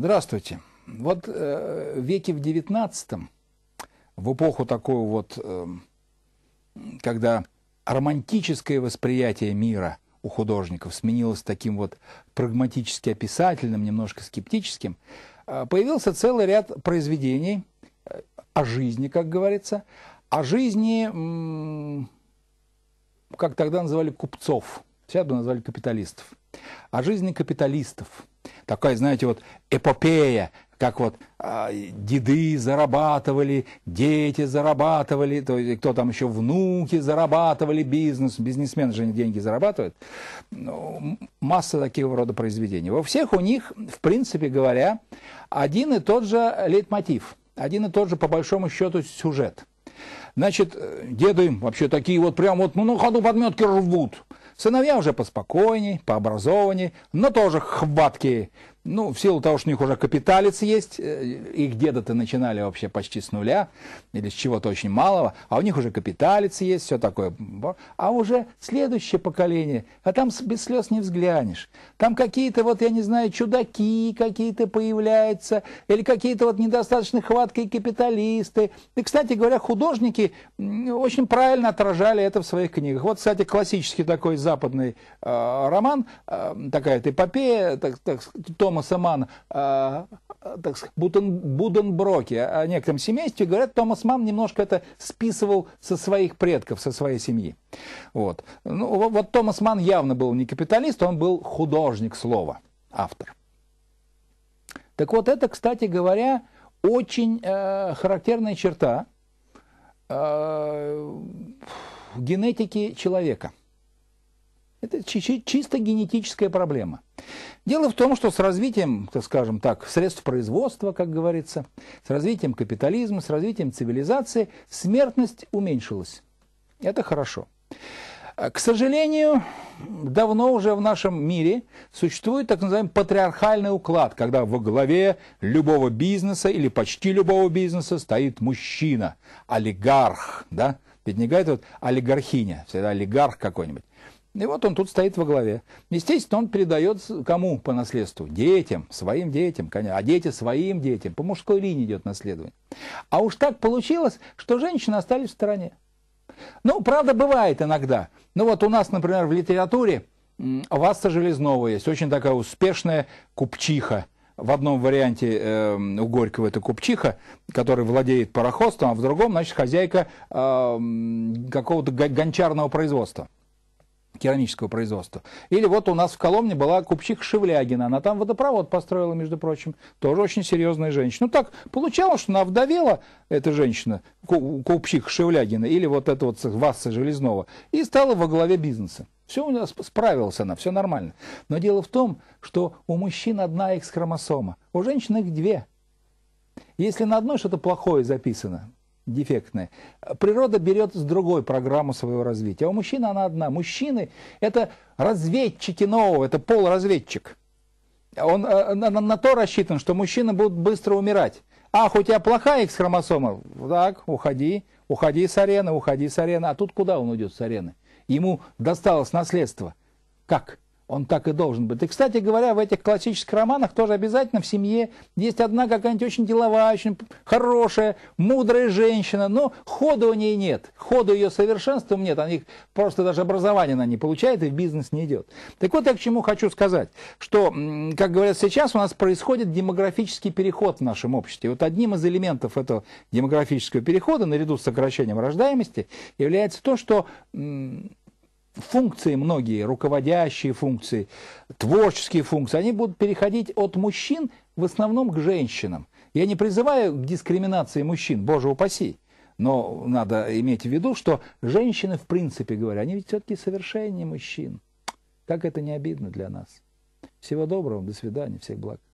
Здравствуйте. Вот э, веке в XIX, в эпоху такую вот, э, когда романтическое восприятие мира у художников сменилось таким вот прагматически описательным, немножко скептическим, э, появился целый ряд произведений э, о жизни, как говорится, о жизни, э, как тогда называли купцов, сейчас бы назвали капиталистов о жизни капиталистов. Такая, знаете, вот эпопея, как вот а, деды зарабатывали, дети зарабатывали, то есть кто там еще, внуки зарабатывали, бизнес, бизнесмен же деньги зарабатывает. Ну, масса таких рода произведений. Во всех у них, в принципе говоря, один и тот же лейтмотив, один и тот же, по большому счету, сюжет. Значит, э, деды вообще такие вот прям вот, ну, на ходу подметки рвут. Сыновья уже поспокойней, пообразованней, но тоже хваткие. Ну, в силу того, что у них уже капиталец есть, э, их деда-то начинали вообще почти с нуля, или с чего-то очень малого, а у них уже капиталец есть, все такое. А уже следующее поколение, а там без слез не взглянешь. Там какие-то, вот я не знаю, чудаки какие-то появляются, или какие-то вот недостаточно хваткие капиталисты. И, кстати говоря, художники очень правильно отражали это в своих книгах. Вот, кстати, классический такой западный э, роман, э, такая эпопея, так, так, то Томаса Манн, э, так сказать, Буден, Буденброке, о э, некотором семействе, говорят, Томас Ман немножко это списывал со своих предков, со своей семьи. Вот, ну, вот Томас Ман явно был не капиталист, он был художник слова, автор. Так вот, это, кстати говоря, очень э, характерная черта э, генетики человека – это чисто генетическая проблема. Дело в том, что с развитием, скажем так, средств производства, как говорится, с развитием капитализма, с развитием цивилизации, смертность уменьшилась. Это хорошо. К сожалению, давно уже в нашем мире существует так называемый патриархальный уклад, когда во главе любого бизнеса или почти любого бизнеса стоит мужчина, олигарх, да? Ведь не говорят вот олигархиня, всегда олигарх какой-нибудь. И вот он тут стоит во главе. Естественно, он передает кому по наследству? Детям, своим детям, конечно. А дети своим детям. По мужской линии идет наследование. А уж так получилось, что женщины остались в стороне. Ну, правда, бывает иногда. Ну вот у нас, например, в литературе Васта Железнова есть. Очень такая успешная купчиха. В одном варианте э, у Горького это купчиха, который владеет пароходством, а в другом, значит, хозяйка э, какого-то гончарного производства керамического производства. Или вот у нас в Коломне была купчих Шевлягина, она там водопровод построила, между прочим, тоже очень серьезная женщина. Ну так получалось, что она вдовела, эта женщина, купчих Шевлягина, или вот эта вот Васса Железнова, и стала во главе бизнеса. Все у нас справилась она, все нормально. Но дело в том, что у мужчин одна X-хромосома, у женщин их две. Если на одной что-то плохое записано, дефектная. Природа берет с другой программу своего развития. А у мужчины она одна. Мужчины – это разведчики нового, это полуразведчик. Он э, на, на, на то рассчитан, что мужчины будут быстро умирать. Ах, у тебя плохая их хромосома Так, уходи, уходи с арены, уходи с арены. А тут куда он уйдет с арены? Ему досталось наследство. Как? Он так и должен быть. И, кстати говоря, в этих классических романах тоже обязательно в семье есть одна какая-нибудь очень деловая, очень хорошая, мудрая женщина, но хода у ней нет, хода ее совершенством нет, они просто даже образование она не получает и в бизнес не идет. Так вот я к чему хочу сказать, что, как говорят сейчас, у нас происходит демографический переход в нашем обществе. вот одним из элементов этого демографического перехода, наряду с сокращением рождаемости, является то, что функции многие, руководящие функции, творческие функции, они будут переходить от мужчин в основном к женщинам. Я не призываю к дискриминации мужчин, боже упаси. Но надо иметь в виду, что женщины, в принципе говоря, они ведь все-таки совершеннее мужчин. Как это не обидно для нас. Всего доброго, до свидания, всех благ.